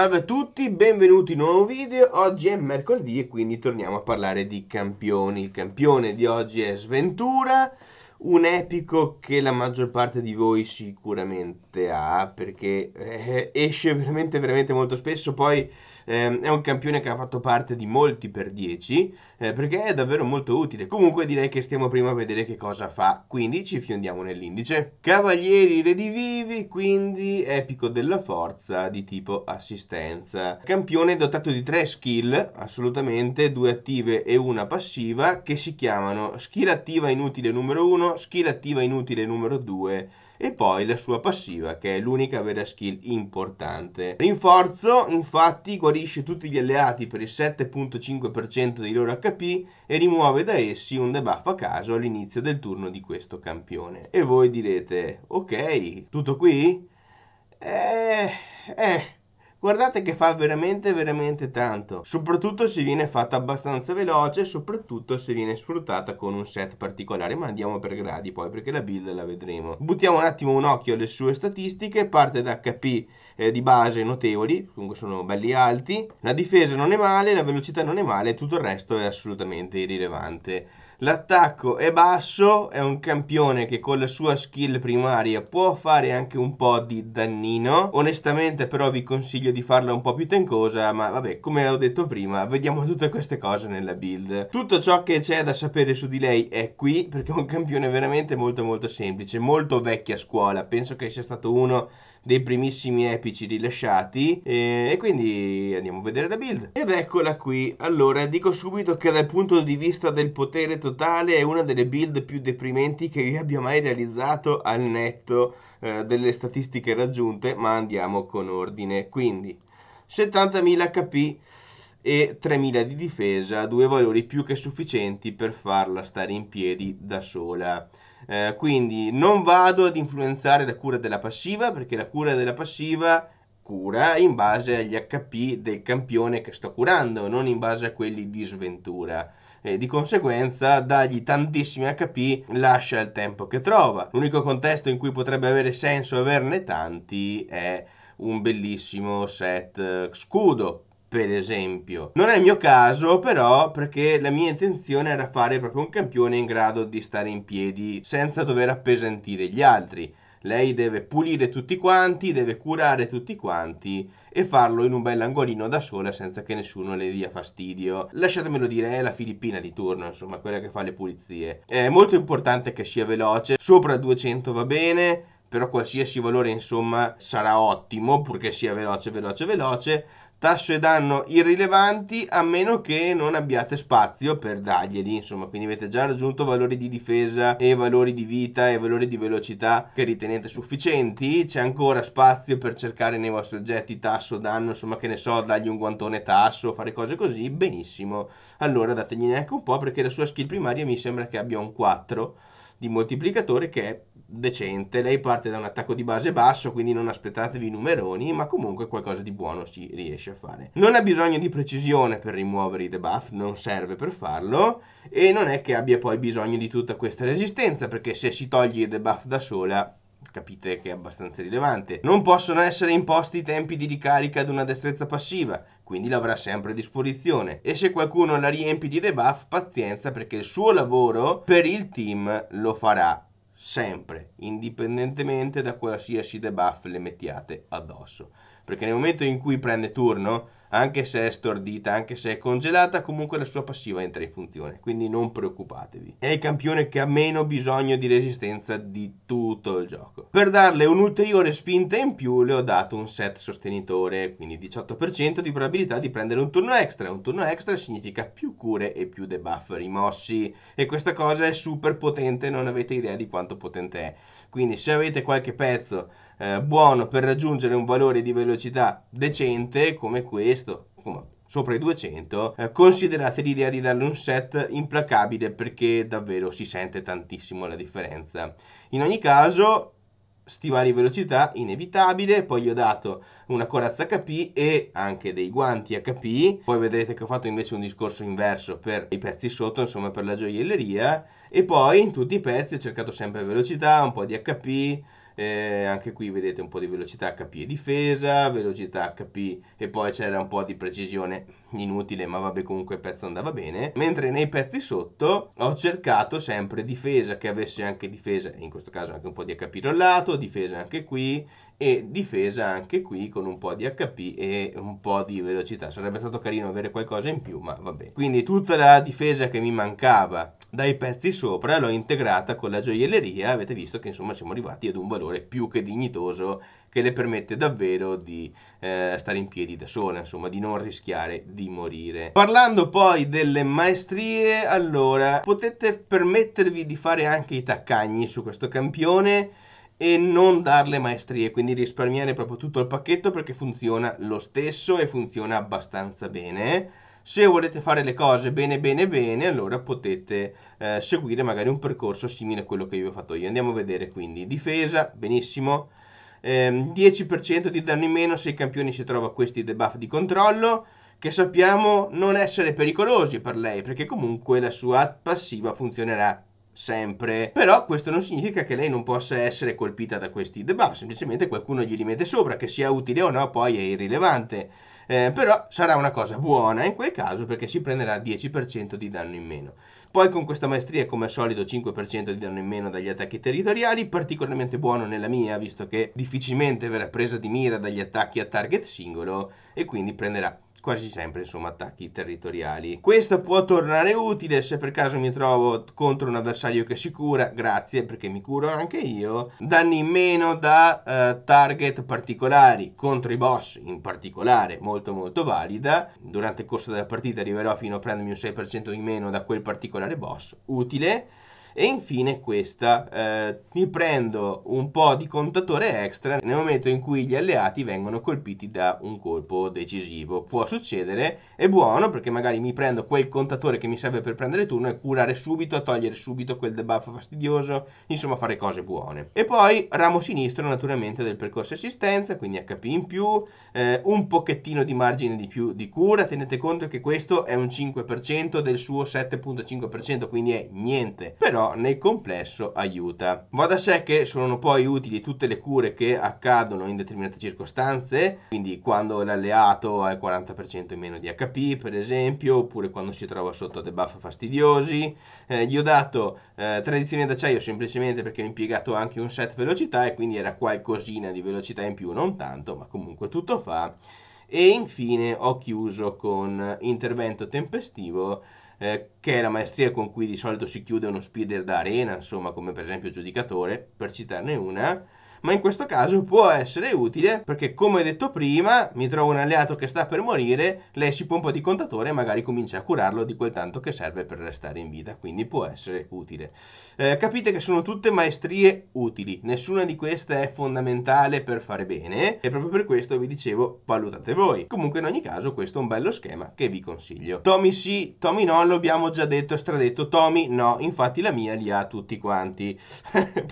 Salve a tutti, benvenuti in un nuovo video. Oggi è mercoledì e quindi torniamo a parlare di campioni. Il campione di oggi è Sventura, un epico che la maggior parte di voi sicuramente ha perché eh, esce veramente veramente molto spesso, poi eh, è un campione che ha fatto parte di molti per 10 eh, perché è davvero molto utile. Comunque direi che stiamo prima a vedere che cosa fa, quindi ci fiondiamo nell'indice. Cavalieri redivivi, quindi epico della forza di tipo assistenza. Campione dotato di 3 skill, assolutamente, 2 attive e una passiva che si chiamano skill attiva inutile numero 1, skill attiva inutile numero 2 e poi la sua passiva che è l'unica vera skill importante. Rinforzo infatti guarisce tutti gli alleati per il 7.5% dei loro HP e rimuove da essi un debuff a caso all'inizio del turno di questo campione. E voi direte, ok, tutto qui? Eh, eh, guardate che fa veramente veramente tanto soprattutto se viene fatta abbastanza veloce soprattutto se viene sfruttata con un set particolare ma andiamo per gradi poi perché la build la vedremo buttiamo un attimo un occhio alle sue statistiche parte da HP eh, di base notevoli comunque sono belli alti la difesa non è male la velocità non è male tutto il resto è assolutamente irrilevante L'attacco è basso, è un campione che con la sua skill primaria può fare anche un po' di dannino. Onestamente però vi consiglio di farla un po' più tencosa, ma vabbè, come ho detto prima, vediamo tutte queste cose nella build. Tutto ciò che c'è da sapere su di lei è qui, perché è un campione veramente molto molto semplice, molto vecchia scuola. Penso che sia stato uno dei primissimi epici rilasciati e, e quindi andiamo a vedere la build ed eccola qui allora dico subito che dal punto di vista del potere totale è una delle build più deprimenti che io abbia mai realizzato al netto eh, delle statistiche raggiunte ma andiamo con ordine quindi 70.000 HP e 3000 di difesa, due valori più che sufficienti per farla stare in piedi da sola. Eh, quindi non vado ad influenzare la cura della passiva perché la cura della passiva cura in base agli HP del campione che sto curando, non in base a quelli di sventura. E di conseguenza dagli tantissimi HP lascia il tempo che trova. L'unico contesto in cui potrebbe avere senso averne tanti è un bellissimo set eh, scudo per esempio. Non è il mio caso però perché la mia intenzione era fare proprio un campione in grado di stare in piedi senza dover appesantire gli altri. Lei deve pulire tutti quanti, deve curare tutti quanti e farlo in un bel angolino da sola senza che nessuno le dia fastidio. Lasciatemelo dire, è la filippina di turno, insomma, quella che fa le pulizie. È molto importante che sia veloce, sopra 200 va bene, però qualsiasi valore insomma sarà ottimo purché sia veloce veloce veloce tasso e danno irrilevanti a meno che non abbiate spazio per darglieli insomma quindi avete già raggiunto valori di difesa e valori di vita e valori di velocità che ritenete sufficienti c'è ancora spazio per cercare nei vostri oggetti tasso danno insomma che ne so dargli un guantone tasso fare cose così benissimo allora dategliene anche un po' perché la sua skill primaria mi sembra che abbia un 4 di moltiplicatore che è decente. Lei parte da un attacco di base basso, quindi non aspettatevi i numeroni, ma comunque qualcosa di buono si riesce a fare. Non ha bisogno di precisione per rimuovere i debuff, non serve per farlo, e non è che abbia poi bisogno di tutta questa resistenza, perché se si toglie i debuff da sola capite che è abbastanza rilevante. Non possono essere imposti i tempi di ricarica ad una destrezza passiva, quindi l'avrà sempre a disposizione. E se qualcuno la riempi di debuff, pazienza perché il suo lavoro per il team lo farà sempre, indipendentemente da qualsiasi debuff le mettiate addosso. Perché nel momento in cui prende turno, anche se è stordita, anche se è congelata, comunque la sua passiva entra in funzione, quindi non preoccupatevi. È il campione che ha meno bisogno di resistenza di tutto il gioco. Per darle un'ulteriore spinta in più le ho dato un set sostenitore, quindi 18% di probabilità di prendere un turno extra. Un turno extra significa più cure e più debuff rimossi e questa cosa è super potente, non avete idea di quanto potente è. Quindi se avete qualche pezzo eh, buono per raggiungere un valore di velocità decente come questo, sopra i 200, eh, considerate l'idea di darle un set implacabile perché davvero si sente tantissimo la differenza. In ogni caso, stivali velocità inevitabile, poi gli ho dato una corazza HP e anche dei guanti HP, poi vedrete che ho fatto invece un discorso inverso per i pezzi sotto, insomma per la gioielleria, e poi in tutti i pezzi ho cercato sempre velocità, un po' di HP, eh, anche qui vedete un po' di velocità HP e difesa, velocità HP e poi c'era un po' di precisione inutile ma vabbè comunque il pezzo andava bene mentre nei pezzi sotto ho cercato sempre difesa che avesse anche difesa in questo caso anche un po' di HP rollato difesa anche qui e difesa anche qui con un po' di HP e un po' di velocità sarebbe stato carino avere qualcosa in più ma vabbè quindi tutta la difesa che mi mancava dai pezzi sopra l'ho integrata con la gioielleria avete visto che insomma siamo arrivati ad un valore più che dignitoso che le permette davvero di eh, stare in piedi da sola, insomma, di non rischiare di morire. Parlando poi delle maestrie, allora potete permettervi di fare anche i taccagni su questo campione e non darle maestrie, quindi risparmiare proprio tutto il pacchetto perché funziona lo stesso e funziona abbastanza bene. Se volete fare le cose bene bene bene, allora potete eh, seguire magari un percorso simile a quello che io ho fatto io. Andiamo a vedere quindi difesa, benissimo, ehm, 10% di danno in meno se il campione si trova questi debuff di controllo che sappiamo non essere pericolosi per lei perché comunque la sua passiva funzionerà sempre. Però questo non significa che lei non possa essere colpita da questi debuff, semplicemente qualcuno gli rimette sopra, che sia utile o no poi è irrilevante. Eh, però sarà una cosa buona in quel caso perché si prenderà 10% di danno in meno. Poi con questa maestria, come al solito, 5% di danno in meno dagli attacchi territoriali, particolarmente buono nella mia, visto che difficilmente verrà presa di mira dagli attacchi a target singolo e quindi prenderà quasi sempre insomma attacchi territoriali. Questo può tornare utile se per caso mi trovo contro un avversario che si cura, grazie perché mi curo anche io, danni in meno da uh, target particolari contro i boss in particolare, molto molto valida. Durante il corso della partita arriverò fino a prendermi un 6% in meno da quel particolare boss, utile e infine questa eh, mi prendo un po' di contatore extra nel momento in cui gli alleati vengono colpiti da un colpo decisivo può succedere è buono perché magari mi prendo quel contatore che mi serve per prendere turno e curare subito togliere subito quel debuff fastidioso insomma fare cose buone e poi ramo sinistro naturalmente del percorso assistenza quindi HP in più eh, un pochettino di margine di più di cura tenete conto che questo è un 5% del suo 7.5% quindi è niente però però nel complesso aiuta. Va da sé che sono poi utili tutte le cure che accadono in determinate circostanze, quindi quando l'alleato ha il 40% in meno di HP per esempio, oppure quando si trova sotto debuff fastidiosi. Eh, gli ho dato eh, tradizione d'acciaio semplicemente perché ho impiegato anche un set velocità e quindi era qualcosina di velocità in più, non tanto, ma comunque tutto fa. E infine ho chiuso con intervento tempestivo eh, che è la maestria con cui di solito si chiude uno speeder da arena, insomma, come per esempio giudicatore, per citarne una, ma in questo caso può essere utile perché come detto prima mi trovo un alleato che sta per morire, lei si pompa di contatore e magari comincia a curarlo di quel tanto che serve per restare in vita, quindi può essere utile. Eh, capite che sono tutte maestrie utili, nessuna di queste è fondamentale per fare bene e proprio per questo vi dicevo valutate voi. Comunque in ogni caso questo è un bello schema che vi consiglio. Tommy sì, Tommy no, lo abbiamo già detto e stradetto, Tommy no, infatti la mia li ha tutti quanti.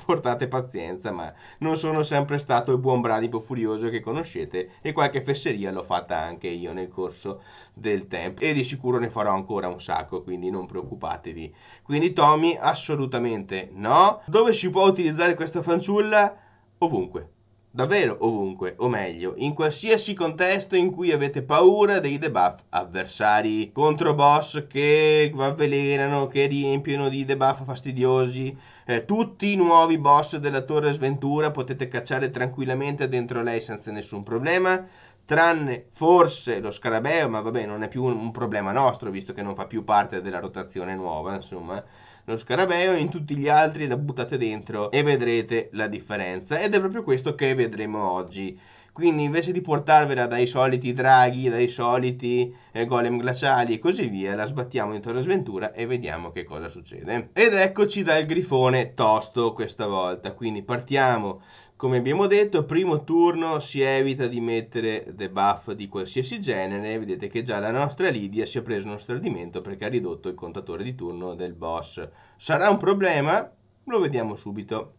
Portate pazienza ma non sono sempre stato il buon bradipo furioso che conoscete e qualche fesseria l'ho fatta anche io nel corso del tempo e di sicuro ne farò ancora un sacco, quindi non preoccupatevi. Quindi Tommy assolutamente no. Dove si può utilizzare questa fanciulla? Ovunque davvero ovunque, o meglio, in qualsiasi contesto in cui avete paura dei debuff avversari, contro boss che avvelenano, che riempiono di debuff fastidiosi. Eh, tutti i nuovi boss della Torre Sventura potete cacciare tranquillamente dentro lei senza nessun problema tranne forse lo scarabeo, ma vabbè non è più un, un, problema nostro visto che non fa più parte della rotazione nuova, insomma. Lo scarabeo in tutti gli altri la buttate dentro e vedrete la differenza ed è proprio questo che vedremo oggi. Quindi invece di portarvela dai soliti draghi, dai soliti eh, golem glaciali e così via, la sbattiamo in Torre Sventura e vediamo che cosa succede. Ed eccoci dal grifone tosto questa volta, quindi partiamo come abbiamo detto, primo turno si evita di mettere debuff di qualsiasi genere, vedete che già la nostra Lidia si è presa uno stradimento perché ha ridotto il contatore di turno del boss. Sarà un problema? Lo vediamo subito.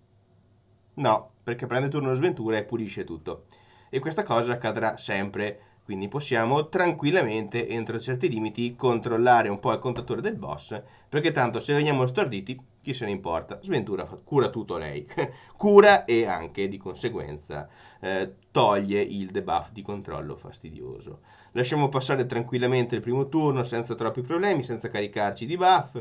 No, perché prende turno sventura e pulisce tutto. E questa cosa accadrà sempre quindi possiamo tranquillamente entro certi limiti controllare un po' il contatore del boss perché tanto se veniamo storditi chi se ne importa Sventura cura tutto lei cura e anche di conseguenza eh, toglie il debuff di controllo fastidioso lasciamo passare tranquillamente il primo turno senza troppi problemi senza caricarci di buff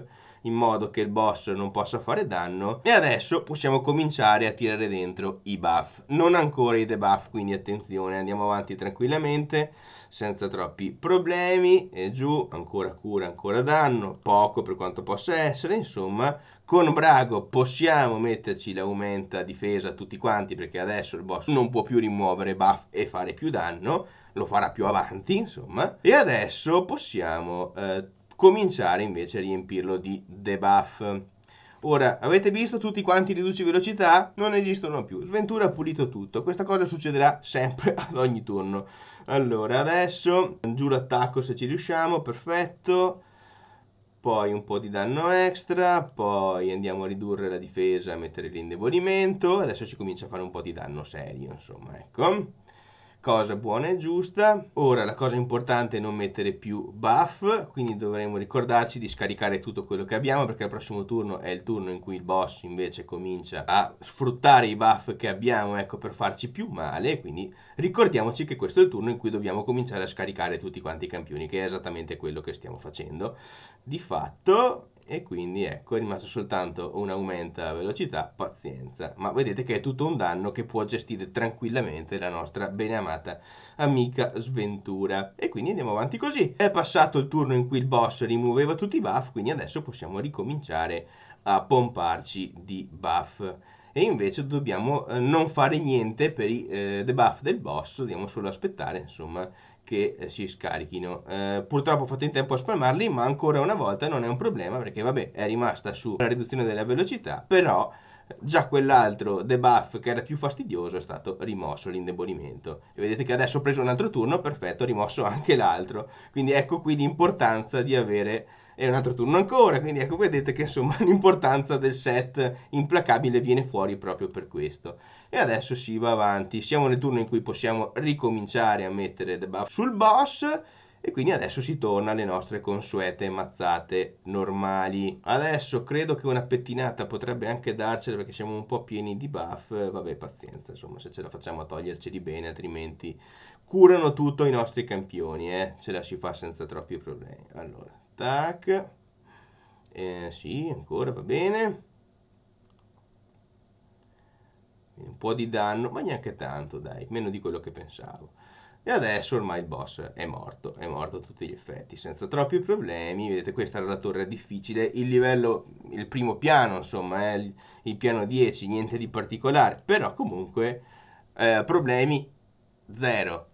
in modo che il boss non possa fare danno e adesso possiamo cominciare a tirare dentro i buff non ancora i debuff quindi attenzione andiamo avanti tranquillamente senza troppi problemi e giù ancora cura ancora danno poco per quanto possa essere insomma con Brago possiamo metterci l'aumenta difesa tutti quanti perché adesso il boss non può più rimuovere buff e fare più danno lo farà più avanti insomma e adesso possiamo eh, cominciare invece a riempirlo di debuff. Ora, avete visto tutti quanti riduci velocità? Non esistono più. Sventura ha pulito tutto. Questa cosa succederà sempre ad ogni turno. Allora, adesso giù l'attacco se ci riusciamo, perfetto. Poi un po' di danno extra, poi andiamo a ridurre la difesa e mettere l'indebolimento. Adesso ci comincia a fare un po' di danno serio, insomma, ecco cosa buona e giusta. Ora la cosa importante è non mettere più buff, quindi dovremo ricordarci di scaricare tutto quello che abbiamo perché il prossimo turno è il turno in cui il boss invece comincia a sfruttare i buff che abbiamo ecco, per farci più male, quindi ricordiamoci che questo è il turno in cui dobbiamo cominciare a scaricare tutti quanti i campioni, che è esattamente quello che stiamo facendo. Di fatto e quindi ecco è rimasto soltanto un aumento a velocità, pazienza, ma vedete che è tutto un danno che può gestire tranquillamente la nostra beneamata amica sventura e quindi andiamo avanti così. È passato il turno in cui il boss rimuoveva tutti i buff, quindi adesso possiamo ricominciare a pomparci di buff e invece dobbiamo eh, non fare niente per i eh, debuff del boss, dobbiamo solo aspettare insomma che eh, si scarichino. Eh, purtroppo ho fatto in tempo a spalmarli, ma ancora una volta non è un problema perché vabbè, è rimasta sulla riduzione della velocità, però eh, già quell'altro debuff che era più fastidioso è stato rimosso l'indebolimento e vedete che adesso ho preso un altro turno perfetto ho rimosso anche l'altro quindi ecco qui l'importanza di avere e un altro turno ancora, quindi ecco vedete che insomma l'importanza del set implacabile viene fuori proprio per questo. E adesso si va avanti, siamo nel turno in cui possiamo ricominciare a mettere the buff sul boss e quindi adesso si torna alle nostre consuete mazzate normali. Adesso credo che una pettinata potrebbe anche darcela perché siamo un po' pieni di buff, vabbè pazienza, insomma se ce la facciamo a toglierceli bene altrimenti curano tutto i nostri campioni, eh? ce la si fa senza troppi problemi. Allora, tac eh, sì ancora va bene un po' di danno ma neanche tanto dai meno di quello che pensavo e adesso ormai il boss è morto, è morto a tutti gli effetti, senza troppi problemi. Vedete, questa è la torre difficile, il livello, il primo piano, insomma, è eh, il, il piano 10, niente di particolare, però comunque eh, problemi zero,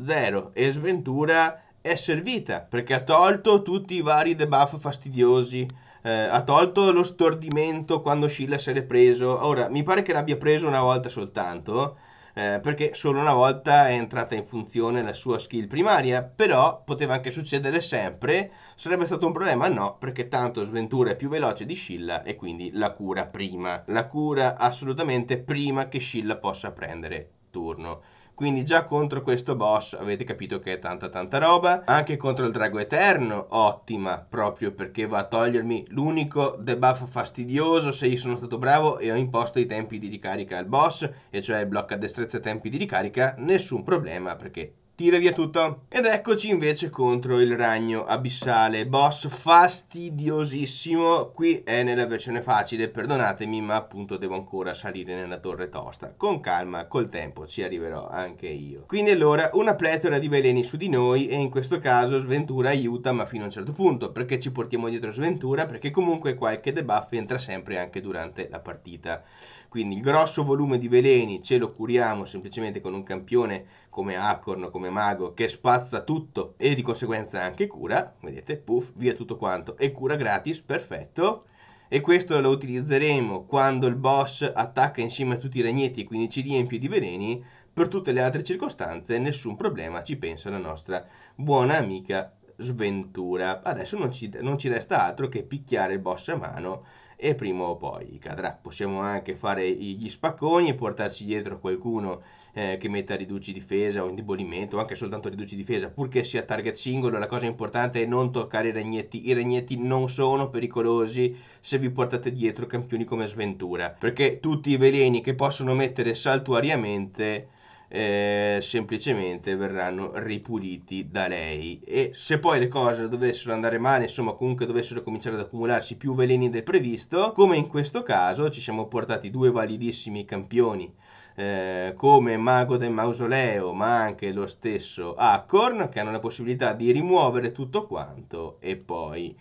zero e sventura è servita perché ha tolto tutti i vari debuff fastidiosi. Eh, ha tolto lo stordimento quando Scilla se l'è preso. Ora, mi pare che l'abbia preso una volta soltanto. Eh, perché solo una volta è entrata in funzione la sua skill primaria, però poteva anche succedere sempre, sarebbe stato un problema? No, perché tanto Sventura è più veloce di Scilla e quindi la cura prima, la cura assolutamente prima che Scilla possa prendere turno. Quindi già contro questo boss avete capito che è tanta tanta roba. Anche contro il drago eterno ottima, proprio perché va a togliermi l'unico debuff fastidioso se io sono stato bravo e ho imposto i tempi di ricarica al boss, e cioè blocca destrezza e tempi di ricarica, nessun problema perché tira via tutto. Ed eccoci invece contro il ragno abissale, boss fastidiosissimo, qui è nella versione facile, perdonatemi, ma appunto devo ancora salire nella torre tosta. Con calma, col tempo, ci arriverò anche io. Quindi allora, una pletora di veleni su di noi e in questo caso Sventura aiuta, ma fino a un certo punto, perché ci portiamo dietro Sventura, perché comunque qualche debuff entra sempre anche durante la partita. Quindi il grosso volume di veleni ce lo curiamo semplicemente con un campione come Acorn, come Mago, che spazza tutto e di conseguenza anche cura. Vedete, puff, via tutto quanto. E cura gratis, perfetto. E questo lo utilizzeremo quando il boss attacca insieme a tutti i ragnetti e quindi ci riempie di veleni. Per tutte le altre circostanze nessun problema, ci pensa la nostra buona amica sventura. Adesso non ci, non ci resta altro che picchiare il boss a mano e prima o poi cadrà. Possiamo anche fare gli spacconi e portarci dietro qualcuno eh, che metta riduci difesa o indebolimento, o anche soltanto riduci difesa, purché sia target singolo. La cosa importante è non toccare i ragnetti. I ragnetti non sono pericolosi se vi portate dietro campioni come Sventura, perché tutti i veleni che possono mettere saltuariamente eh, semplicemente verranno ripuliti da lei e se poi le cose dovessero andare male insomma comunque dovessero cominciare ad accumularsi più veleni del previsto come in questo caso ci siamo portati due validissimi campioni eh, come Mago del Mausoleo, ma anche lo stesso Acorn, che hanno la possibilità di rimuovere tutto quanto e poi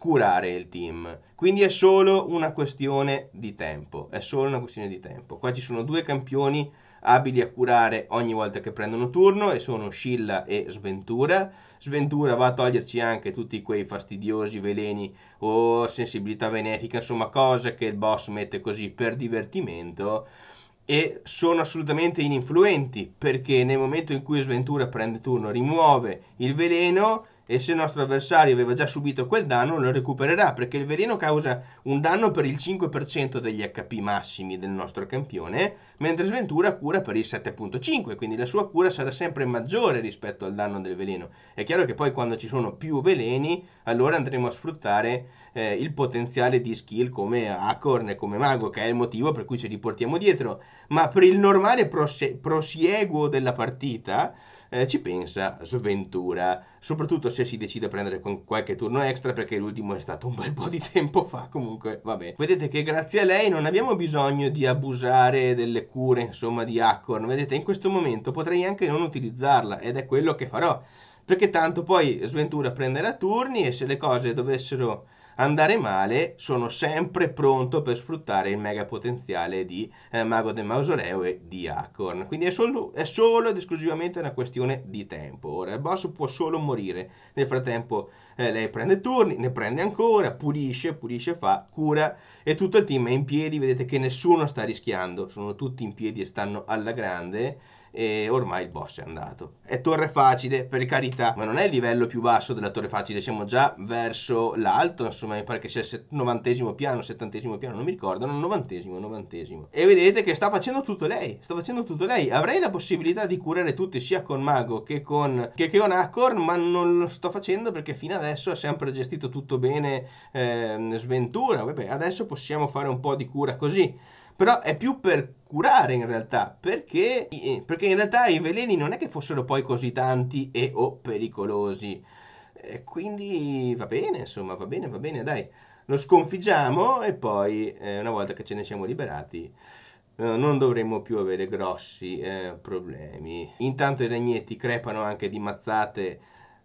curare il team. Quindi è solo una questione di tempo, è solo una questione di tempo. Qua ci sono due campioni abili a curare ogni volta che prendono turno e sono Scilla e Sventura. Sventura va a toglierci anche tutti quei fastidiosi veleni o sensibilità benefica, insomma cose che il boss mette così per divertimento e sono assolutamente ininfluenti perché nel momento in cui Sventura prende turno rimuove il veleno e se il nostro avversario aveva già subito quel danno lo recupererà perché il veleno causa un danno per il 5% degli HP massimi del nostro campione, mentre Sventura cura per il 7.5, quindi la sua cura sarà sempre maggiore rispetto al danno del veleno. È chiaro che poi quando ci sono più veleni, allora andremo a sfruttare eh, il potenziale di skill come Acorn e come Mago, che è il motivo per cui ce li portiamo dietro, ma per il normale prosieguo della partita eh, ci pensa Sventura, soprattutto se si decide a prendere con qualche turno extra perché l'ultimo è stato un bel po' di tempo fa comunque, vabbè. Vedete che grazie a lei non abbiamo bisogno di abusare delle cure, insomma, di Acorn. Vedete, in questo momento potrei anche non utilizzarla ed è quello che farò perché tanto poi Sventura prenderà turni e se le cose dovessero andare male, sono sempre pronto per sfruttare il mega potenziale di eh, Mago del Mausoleo e di Acorn. Quindi è solo, è solo, ed esclusivamente una questione di tempo. Ora il boss può solo morire. Nel frattempo eh, lei prende turni, ne prende ancora, pulisce, pulisce, fa, cura e tutto il team è in piedi. Vedete che nessuno sta rischiando, sono tutti in piedi e stanno alla grande e ormai il boss è andato. È torre facile, per carità, ma non è il livello più basso della torre facile, siamo già verso l'alto, insomma mi pare che sia il novantesimo piano, settantesimo piano, non mi ricordo, non novantesimo, novantesimo. E vedete che sta facendo tutto lei, sta facendo tutto lei. Avrei la possibilità di curare tutti sia con Mago che con, che, che con Accor, ma non lo sto facendo perché fino adesso ha sempre gestito tutto bene eh, Sventura, vabbè adesso possiamo fare un po' di cura così però è più per curare in realtà, perché, eh, perché in realtà i veleni non è che fossero poi così tanti e o pericolosi. Eh, quindi va bene, insomma, va bene, va bene, dai. Lo sconfiggiamo e poi, eh, una volta che ce ne siamo liberati, eh, non dovremmo più avere grossi eh, problemi. Intanto i ragnetti crepano anche di mazzate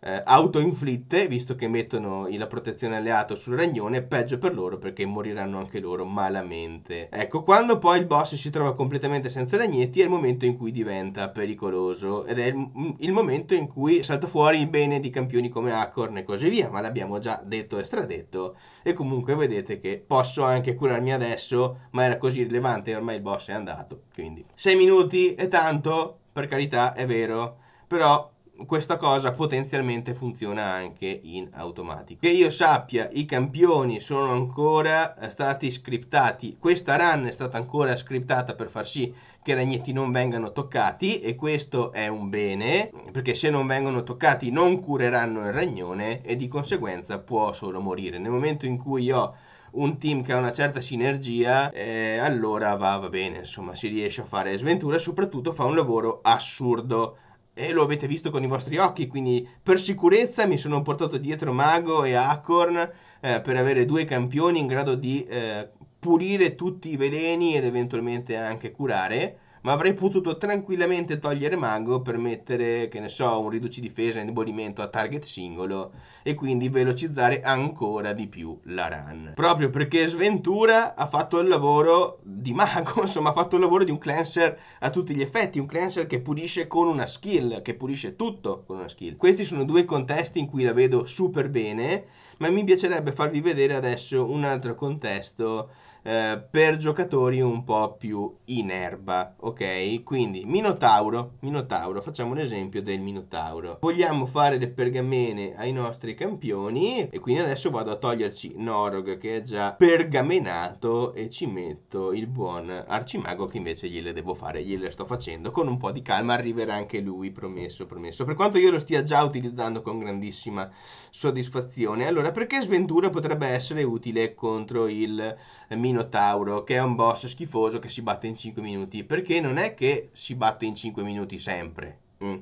eh, autoinflitte, visto che mettono la protezione alleato sul ragnone, peggio per loro perché moriranno anche loro malamente. Ecco, quando poi il boss si trova completamente senza ragnetti è il momento in cui diventa pericoloso ed è il, il momento in cui salta fuori il bene di campioni come Acorn e così via, ma l'abbiamo già detto e stradetto e comunque vedete che posso anche curarmi adesso, ma era così rilevante e ormai il boss è andato, quindi 6 minuti è tanto, per carità, è vero, però questa cosa potenzialmente funziona anche in automatico. Che io sappia, i campioni sono ancora eh, stati scriptati. Questa run è stata ancora scriptata per far sì che i ragnetti non vengano toccati e questo è un bene, perché se non vengono toccati non cureranno il ragnone e di conseguenza può solo morire. Nel momento in cui ho un team che ha una certa sinergia, eh, allora va, va bene, insomma, si riesce a fare sventura e soprattutto fa un lavoro assurdo e lo avete visto con i vostri occhi, quindi per sicurezza mi sono portato dietro Mago e Acorn eh, per avere due campioni in grado di eh, pulire tutti i veleni ed eventualmente anche curare ma avrei potuto tranquillamente togliere mago per mettere, che ne so, un riduci difesa e indebolimento a target singolo e quindi velocizzare ancora di più la run. Proprio perché Sventura ha fatto il lavoro di mago, insomma ha fatto il lavoro di un cleanser a tutti gli effetti, un cleanser che pulisce con una skill, che pulisce tutto con una skill. Questi sono due contesti in cui la vedo super bene, ma mi piacerebbe farvi vedere adesso un altro contesto eh, per giocatori un po' più in erba, ok? Quindi Minotauro, Minotauro, facciamo un esempio del Minotauro. Vogliamo fare le pergamene ai nostri campioni e quindi adesso vado a toglierci Norog che è già pergamenato e ci metto il buon Arcimago che invece gliele devo fare, gliele sto facendo con un po' di calma, arriverà anche lui, promesso, promesso. Per quanto io lo stia già utilizzando con grandissima soddisfazione. Allora, perché Sventura potrebbe essere utile contro il Minotauro? Minotauro, che è un boss schifoso che si batte in 5 minuti, perché non è che si batte in 5 minuti sempre. Mm.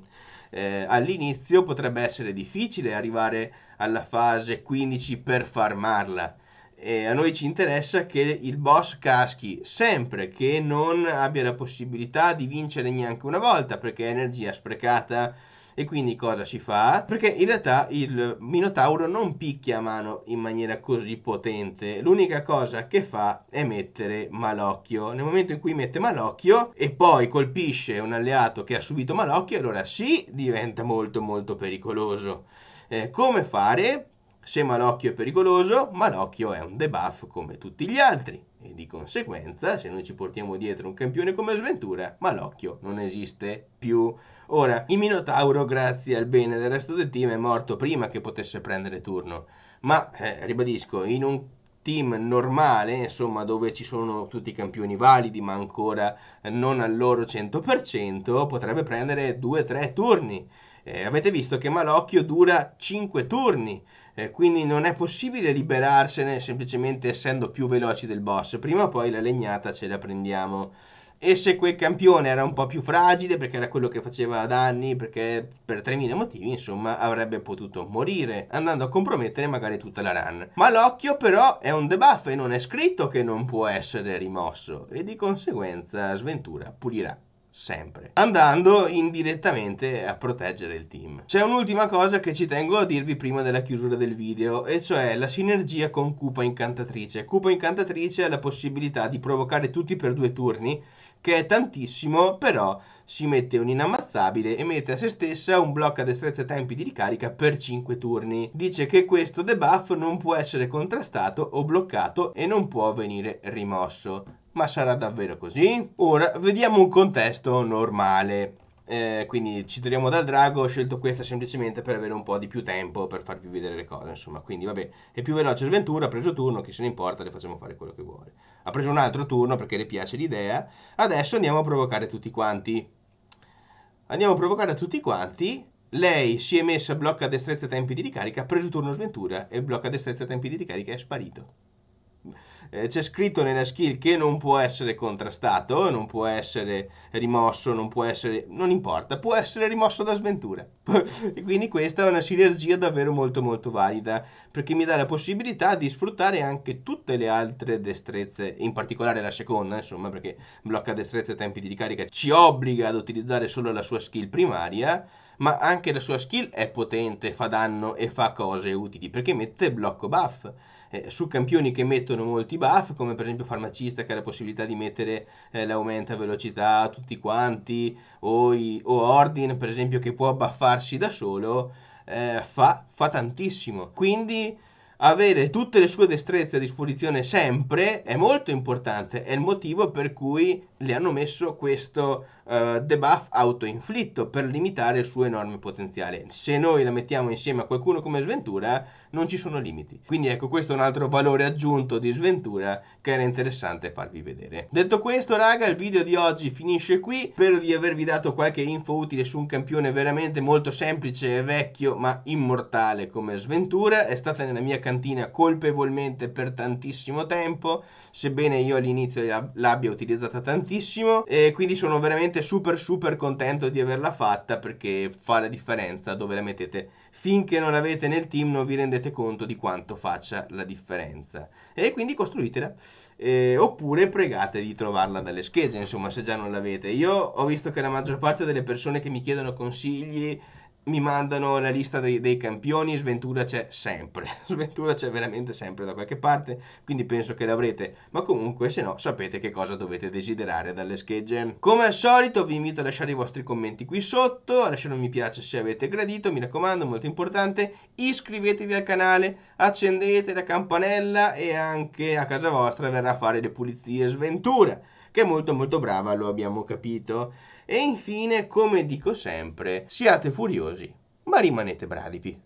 Eh, all'inizio potrebbe essere difficile arrivare alla fase 15 per farmarla. E a noi ci interessa che il boss caschi sempre, che non abbia la possibilità di vincere neanche una volta, perché è energia sprecata e quindi cosa si fa? Perché in realtà il Minotauro non picchia a mano in maniera così potente. L'unica cosa che fa è mettere malocchio. Nel momento in cui mette malocchio e poi colpisce un alleato che ha subito malocchio, allora sì, diventa molto molto pericoloso. Eh, come fare? Se malocchio è pericoloso, malocchio è un debuff come tutti gli altri. E di conseguenza, se noi ci portiamo dietro un campione come Sventura, Malocchio non esiste più. Ora, il Minotauro, grazie al bene del resto del team, è morto prima che potesse prendere turno. Ma, eh, ribadisco, in un team normale, insomma, dove ci sono tutti i campioni validi, ma ancora non al loro 100%, potrebbe prendere 2-3 turni. Eh, avete visto che Malocchio dura 5 turni, eh, quindi non è possibile liberarsene semplicemente essendo più veloci del boss. Prima o poi la legnata ce la prendiamo e se quel campione era un po' più fragile perché era quello che faceva danni, perché per 3000 motivi insomma avrebbe potuto morire, andando a compromettere magari tutta la run. Ma l'occhio però è un debuff e non è scritto che non può essere rimosso e di conseguenza Sventura pulirà sempre, andando indirettamente a proteggere il team. C'è un'ultima cosa che ci tengo a dirvi prima della chiusura del video, e cioè la sinergia con Cupa Incantatrice. Cupa Incantatrice ha la possibilità di provocare tutti per due turni, che è tantissimo, però si mette un inammazzabile e mette a se stessa un blocco a destrezza e tempi di ricarica per 5 turni. Dice che questo debuff non può essere contrastato o bloccato e non può venire rimosso. Ma sarà davvero così? Ora vediamo un contesto normale. Eh, quindi ci togliamo dal drago, ho scelto questa semplicemente per avere un po' di più tempo per farvi vedere le cose, insomma. Quindi vabbè, è più veloce sventura, ha preso turno, chi se ne importa, le facciamo fare quello che vuole. Ha preso un altro turno perché le piace l'idea. Adesso andiamo a provocare tutti quanti. Andiamo a provocare tutti quanti. Lei si è messa blocca destrezza tempi di ricarica, ha preso turno sventura e blocca destrezza tempi di ricarica è sparito eh, c'è scritto nella skill che non può essere contrastato, non può essere rimosso, non può essere... non importa, può essere rimosso da sventura. e quindi questa è una sinergia davvero molto molto valida, perché mi dà la possibilità di sfruttare anche tutte le altre destrezze, in particolare la seconda, insomma, perché blocca destrezze e tempi di ricarica ci obbliga ad utilizzare solo la sua skill primaria, ma anche la sua skill è potente, fa danno e fa cose utili perché mette blocco buff eh, su campioni che mettono molti buff, come per esempio Farmacista che ha la possibilità di mettere eh, l'aumenta velocità tutti quanti, o, i, o, Ordin per esempio che può buffarsi da solo, eh, fa, fa tantissimo. Quindi avere tutte le sue destrezze a disposizione sempre è molto importante, è il motivo per cui le hanno messo questo uh, debuff autoinflitto per limitare il suo enorme potenziale. Se noi la mettiamo insieme a qualcuno come sventura, non ci sono limiti. Quindi ecco, questo è un altro valore aggiunto di sventura che era interessante farvi vedere. Detto questo, raga, il video di oggi finisce qui. Spero di avervi dato qualche info utile su un campione veramente molto semplice e vecchio, ma immortale come sventura. È stata nella mia cantina colpevolmente per tantissimo tempo, sebbene io all'inizio l'abbia utilizzata tantissimo tantissimo e quindi sono veramente super super contento di averla fatta perché fa la differenza dove la mettete finché non l'avete nel team non vi rendete conto di quanto faccia la differenza e quindi costruitela eh, oppure pregate di trovarla dalle schegge insomma se già non l'avete io ho visto che la maggior parte delle persone che mi chiedono consigli mi mandano la lista dei, dei, campioni, Sventura c'è sempre, Sventura c'è veramente sempre da qualche parte, quindi penso che l'avrete, ma comunque se no sapete che cosa dovete desiderare dalle schegge. Come al solito vi invito a lasciare i vostri commenti qui sotto, a lasciare un mi piace se avete gradito, mi raccomando, molto importante, iscrivetevi al canale, accendete la campanella e anche a casa vostra verrà a fare le pulizie Sventura, che è molto molto brava, lo abbiamo capito. E infine, come dico sempre, siate furiosi, ma rimanete bradipi.